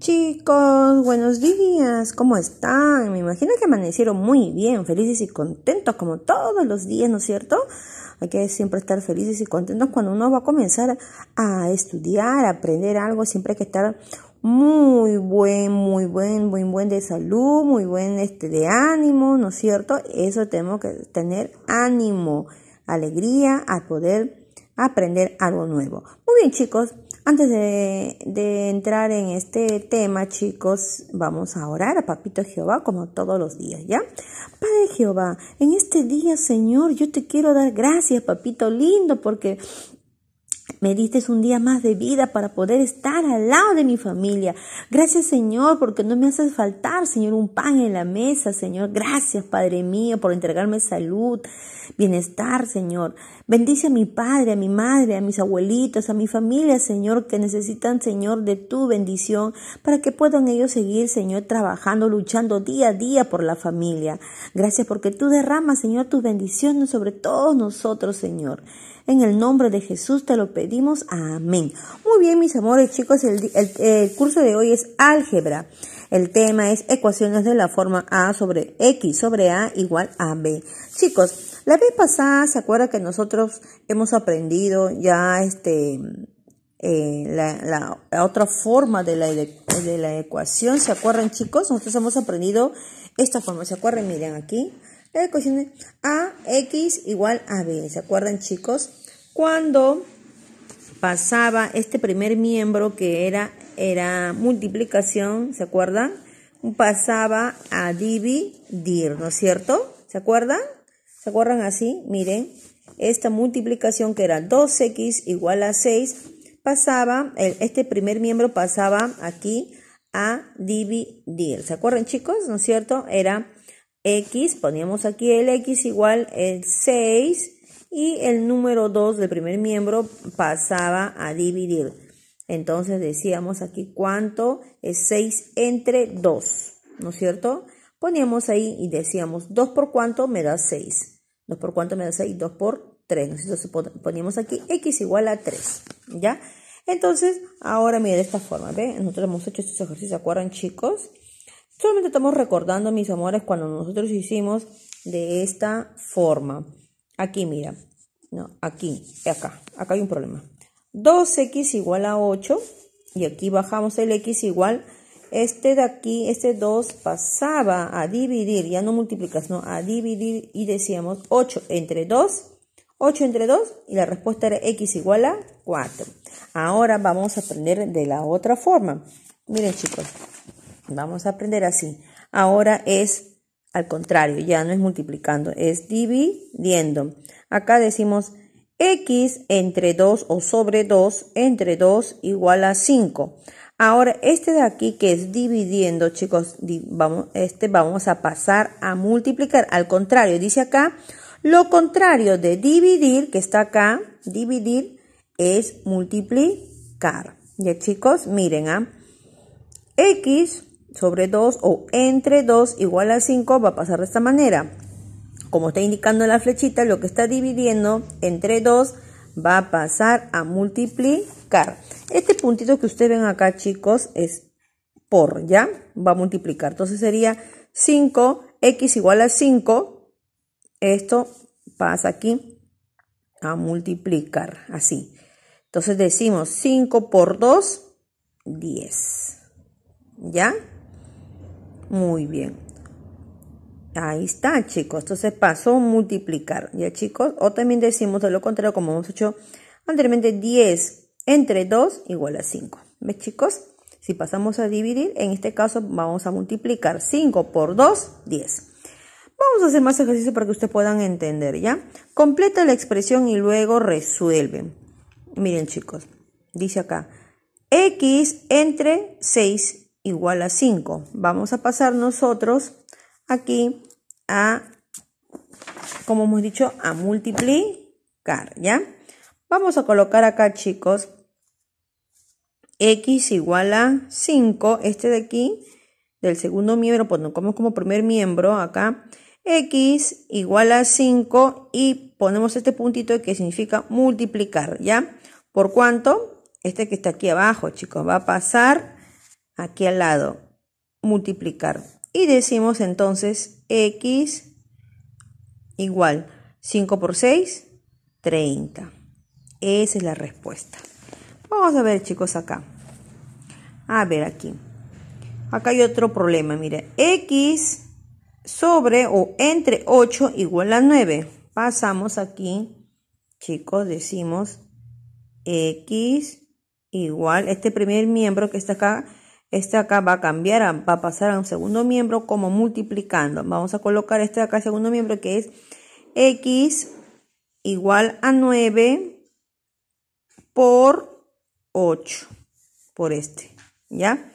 Chicos, buenos días, ¿cómo están? Me imagino que amanecieron muy bien, felices y contentos como todos los días, ¿no es cierto? Hay que siempre estar felices y contentos cuando uno va a comenzar a estudiar, a aprender algo, siempre hay que estar muy buen, muy buen, muy buen de salud, muy buen este de ánimo, ¿no es cierto? Eso tenemos que tener ánimo, alegría al poder aprender algo nuevo. Muy bien, chicos, antes de, entrar en este tema, chicos, vamos a orar a Papito Jehová como todos los días, ¿ya? Padre Jehová, en este día, Señor, yo te quiero dar gracias, Papito lindo, porque me diste un día más de vida para poder estar al lado de mi familia. Gracias Señor porque no me haces faltar, Señor, un pan en la mesa, Señor. Gracias Padre mío por entregarme salud, bienestar, Señor. Bendice a mi padre, a mi madre, a mis abuelitos, a mi familia, Señor, que necesitan, Señor, de tu bendición para que puedan ellos seguir, Señor, trabajando, luchando día a día por la familia. Gracias porque tú derramas, Señor, tus bendiciones sobre todos nosotros, Señor. En el nombre de Jesús te lo pedimos. Amén. Muy bien, mis amores chicos, el, curso de hoy es álgebra. El tema es ecuaciones de la forma A sobre X sobre A igual a B. Chicos, la vez pasada se acuerda que nosotros hemos aprendido ya este, eh, la, otra forma de la, de la ecuación. ¿Se acuerdan, chicos? Nosotros hemos aprendido esta forma. ¿Se acuerdan? Miren aquí. La ecuación es AX igual a B. ¿Se acuerdan, chicos? Cuando pasaba este primer miembro que era, era multiplicación, ¿se acuerdan? Pasaba a dividir, ¿no es cierto? ¿Se acuerdan? ¿Se acuerdan así? Miren, esta multiplicación que era 2x igual a 6, pasaba, este primer miembro pasaba aquí a dividir. ¿Se acuerdan chicos? ¿No es cierto? Era x, poníamos aquí el x igual el 6 y el número 2 del primer miembro pasaba a dividir. Entonces decíamos aquí cuánto es 6 entre 2, ¿no es cierto? Poníamos ahí y decíamos 2 por cuánto me da 6. 2 por cuánto me da 6, 2 por 3. Entonces poníamos aquí x igual a 3, ¿ya? Entonces, ahora mire de esta forma, ¿ve? Nosotros hemos hecho estos ejercicios, ¿se acuerdan chicos? Solamente estamos recordando, mis amores, cuando nosotros hicimos de esta forma. Aquí, mira. No, aquí, acá. Acá hay un problema. 2x igual a 8. Y aquí bajamos el x igual. Este de aquí, este 2 pasaba a dividir. Ya no multiplicas, no. A dividir y decíamos 8 entre 2. 8 entre 2 y la respuesta era x igual a 4. Ahora vamos a aprender de la otra forma. Miren chicos, vamos a aprender así. Ahora es al contrario, ya no es multiplicando, es dividiendo. Acá decimos x entre 2 o sobre 2 entre 2 igual a 5. Ahora, este de aquí que es dividiendo, chicos, vamos, este vamos a pasar a multiplicar. Al contrario, dice acá, lo contrario de dividir, que está acá, dividir es multiplicar. Ya chicos, miren, ¿ah? X sobre 2 o entre 2 igual a 5 va a pasar de esta manera. Como está indicando la flechita, lo que está dividiendo entre 2 va a pasar a multiplicar. Este puntito que ustedes ven acá, chicos, es por, ¿ya? Va a multiplicar. Entonces sería 5x igual a 5. Esto pasa aquí a multiplicar, así. Entonces decimos 5 por 2, 10. ¿Ya? Muy bien. Ahí está, chicos. Entonces pasó multiplicar. Ya, chicos. O también decimos de lo contrario, como hemos hecho anteriormente, 10 entre 2 igual a 5. ¿Ves, chicos? Si pasamos a dividir, en este caso vamos a multiplicar 5 por 2, 10. Vamos a hacer más ejercicio para que ustedes puedan entender, ¿ya? Completa la expresión y luego resuelve. Miren, chicos, dice acá, x entre 6 igual a 5. Vamos a pasar nosotros aquí a, como hemos dicho, a multiplicar, ¿ya? Vamos a colocar acá, chicos, x igual a 5, este de aquí, del segundo miembro, ponemos pues como primer miembro acá, x igual a 5 y ponemos este puntito que significa multiplicar, ¿ya? ¿Por cuánto? Este que está aquí abajo, chicos, va a pasar aquí al lado, multiplicar. Y decimos entonces x igual 5 por 6, 30. Esa es la respuesta. Vamos a ver chicos acá. A ver aquí. Acá hay otro problema, mira. X sobre o entre 8 igual a 9. Pasamos aquí, chicos, decimos x igual, este primer miembro que está acá este acá va a cambiar, va a pasar a un segundo miembro como multiplicando. Vamos a colocar este acá segundo miembro que es x igual a 9 por 8, por este, ¿ya?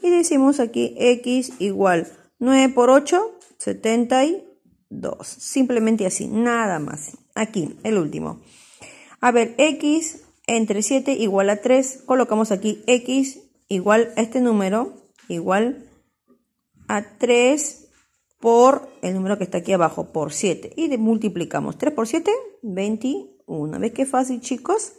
Y decimos aquí x igual 9 por 8, 72. Simplemente así, nada más. Aquí, el último. A ver, x entre 7 igual a 3. Colocamos aquí x igual a este número, igual a 3 por el número que está aquí abajo, por 7. Y multiplicamos 3 por 7, 21. ¿Ves qué fácil, chicos?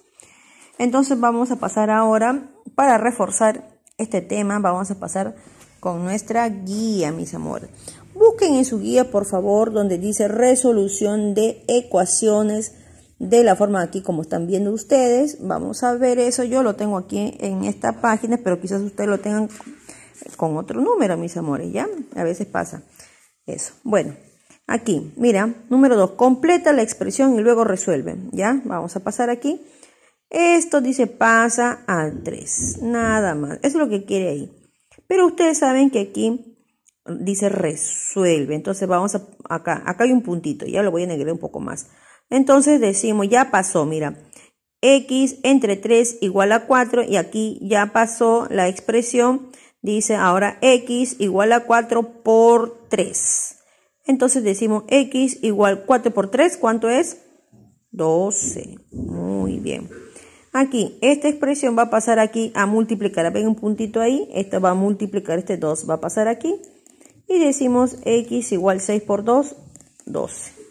Entonces vamos a pasar ahora, para reforzar este tema, vamos a pasar con nuestra guía, mis amores. Busquen en su guía, por favor, donde dice resolución de ecuaciones de la forma aquí como están viendo ustedes. Vamos a ver eso, yo lo tengo aquí en esta página, pero quizás ustedes lo tengan con otro número, mis amores, ¿ya? A veces pasa eso. Bueno, aquí, mira, número 2, completa la expresión y luego resuelve, ¿ya? Vamos a pasar aquí. Esto dice pasa al 3, nada más. es lo que quiere ahí. Pero ustedes saben que aquí dice resuelve. Entonces vamos a, acá, acá hay un puntito, ya lo voy a negar un poco más. Entonces decimos, ya pasó, mira, x entre 3 igual a 4 y aquí ya pasó la expresión, dice ahora x igual a 4 por 3. Entonces decimos x igual 4 por 3, ¿cuánto es? 12. Muy bien. Aquí, esta expresión va a pasar aquí a multiplicar. Ven un puntito ahí. Esto va a multiplicar este 2. Va a pasar aquí. Y decimos x igual 6 por 2, 12.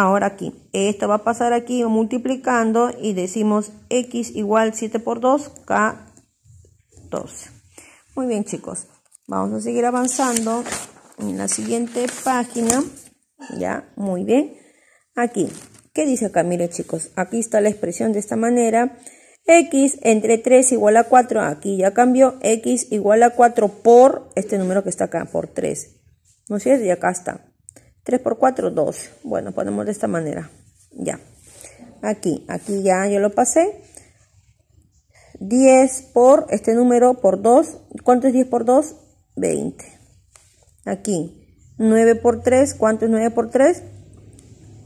Ahora aquí, esto va a pasar aquí multiplicando y decimos x igual 7 por 2, K12. Muy bien chicos, vamos a seguir avanzando en la siguiente página. Ya, muy bien. Aquí, ¿qué dice acá? Mire chicos, aquí está la expresión de esta manera. X entre 3 igual a 4, aquí ya cambió, X igual a 4 por este número que está acá, por 3. ¿No es cierto? Y acá está, 3 por 4, 12. Bueno, ponemos de esta manera. Ya. Aquí, aquí ya yo lo pasé. 10 por este número por 2. ¿Cuánto es 10 por 2? 20. Aquí, 9 por 3. ¿Cuánto es 9 por 3?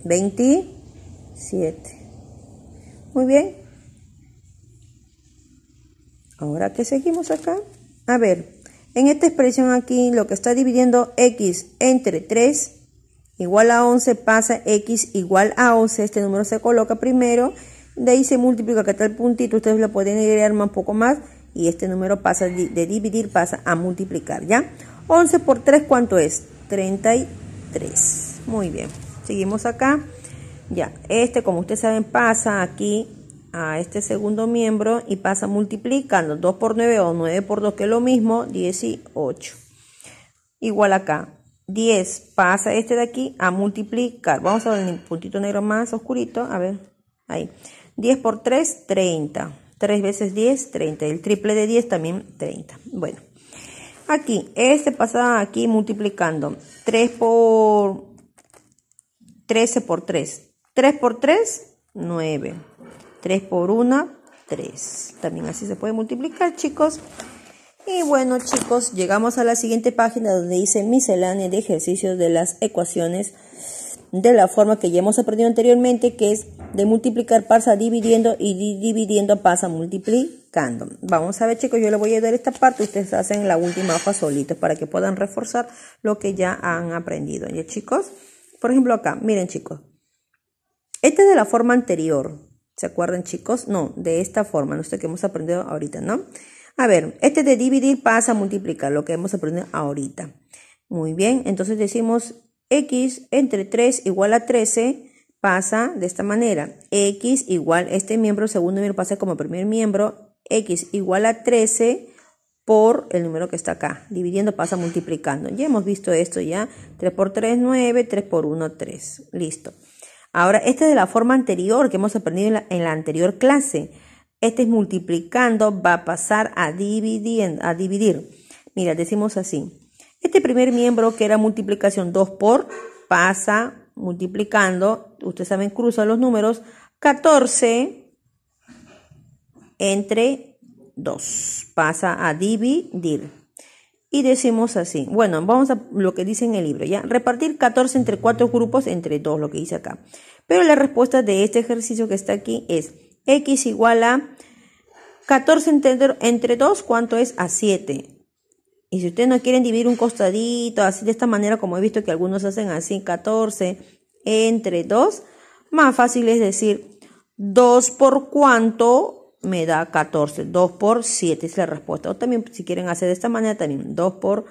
27. Muy bien. Ahora que seguimos acá. A ver, en esta expresión aquí lo que está dividiendo x entre 3 igual a 11 pasa x igual a 11, este número se coloca primero, de ahí se multiplica que tal puntito, ustedes lo pueden agregar un poco más y este número pasa de dividir pasa a multiplicar, ¿ya? 11 por 3, ¿cuánto es? 33. Muy bien, seguimos acá. Ya, este como ustedes saben pasa aquí a este segundo miembro y pasa multiplicando 2 por 9 o 9 por 2 que es lo mismo, 18. Igual acá, 10 pasa este de aquí a multiplicar. Vamos a ver el puntito negro más oscurito. A ver, ahí. 10 por 3, 30. 3 veces 10, 30. El triple de 10 también 30. Bueno, aquí, este pasa aquí multiplicando. 3 por 13 por 3. 3 por 3, 9. 3 por 1, 3. También así se puede multiplicar, chicos. Y bueno chicos, llegamos a la siguiente página donde dice miscelánea de ejercicios de las ecuaciones de la forma que ya hemos aprendido anteriormente, que es de multiplicar pasa dividiendo y dividiendo pasa multiplicando. Vamos a ver chicos, yo les voy a dar esta parte, ustedes hacen la última hoja solitos para que puedan reforzar lo que ya han aprendido. ¿Ya chicos? Por ejemplo acá, miren chicos, este es de la forma anterior, ¿se acuerdan chicos? No, de esta forma, no sé qué hemos aprendido ahorita, ¿no? A ver, este de dividir pasa a multiplicar, lo que hemos aprendido ahorita. Muy bien, entonces decimos x entre 3 igual a 13 pasa de esta manera. x igual, este miembro, segundo miembro pasa como primer miembro, x igual a 13 por el número que está acá. Dividiendo pasa multiplicando. Ya hemos visto esto ya. 3 por 3, 9, 3 por 1, 3. Listo. Ahora, este de la forma anterior que hemos aprendido en la anterior clase. Este es multiplicando va a pasar a, dividir. a dividir. Mira, decimos así. Este primer miembro que era multiplicación 2 por pasa multiplicando, ustedes saben, cruzan los números, 14 entre 2 pasa a dividir. Y decimos así, bueno, vamos a lo que dice en el libro, ¿ya? Repartir 14 entre 4 grupos entre 2, lo que dice acá. Pero la respuesta de este ejercicio que está aquí es X igual a 14 entre, 2, ¿cuánto es? A 7. Y si ustedes no quieren dividir un costadito, así de esta manera, como he visto que algunos hacen así, 14 entre 2, más fácil es decir 2 por cuánto me da 14. 2 por 7 es la respuesta. O también, si quieren hacer de esta manera, también 2 por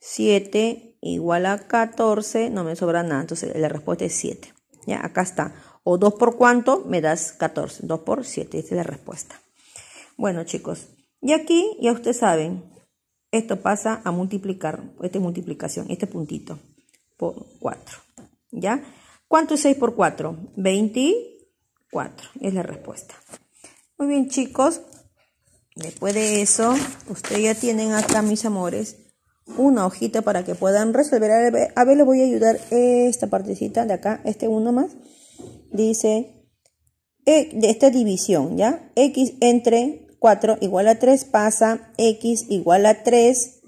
7 igual a 14, no me sobra nada. Entonces, la respuesta es 7. Ya, acá está. O 2 por cuánto me das 14. 2 por 7. es la respuesta. Bueno, chicos. Y aquí ya ustedes saben, esto pasa a multiplicar, esta multiplicación, este puntito, por 4. ¿Ya? ¿Cuánto es 6 por 4? 24 es la respuesta. Muy bien, chicos. Después de eso, ustedes ya tienen acá, mis amores, una hojita para que puedan resolver. A ver, les voy a ayudar esta partecita de acá, este uno más dice e, de esta división, ¿ya? X entre 4 igual a 3 pasa X igual a 3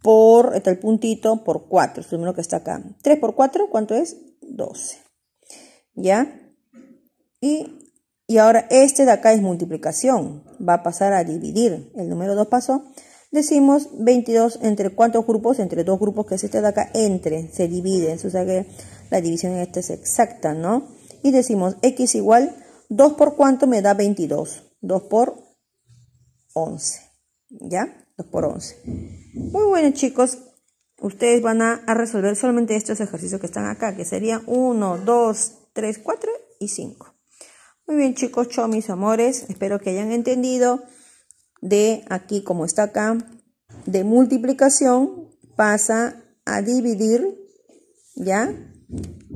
por, está el puntito, por 4, es el número que está acá. 3 por 4, ¿cuánto es? 12. ¿Ya? Y, y ahora este de acá es multiplicación, va a pasar a dividir. El número 2 pasó decimos 22 entre cuántos grupos, entre dos grupos que es este de acá, entre, se dividen, o sea que la división esta es exacta, ¿no? Y decimos x igual 2 por cuánto me da 22, 2 por 11, ¿ya? 2 por 11. Muy bueno chicos, ustedes van a, resolver solamente estos ejercicios que están acá, que serían 1, 2, 3, 4 y 5. Muy bien chicos, chao mis amores, espero que hayan entendido de aquí como está acá, de multiplicación pasa a dividir, ¿ya?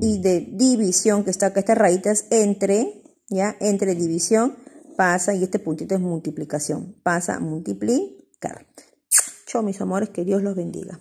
Y de división, que está acá, estas rayitas entre, ¿ya? Entre división pasa, y este puntito es multiplicación, pasa a multiplicar. Chao, mis amores, que Dios los bendiga.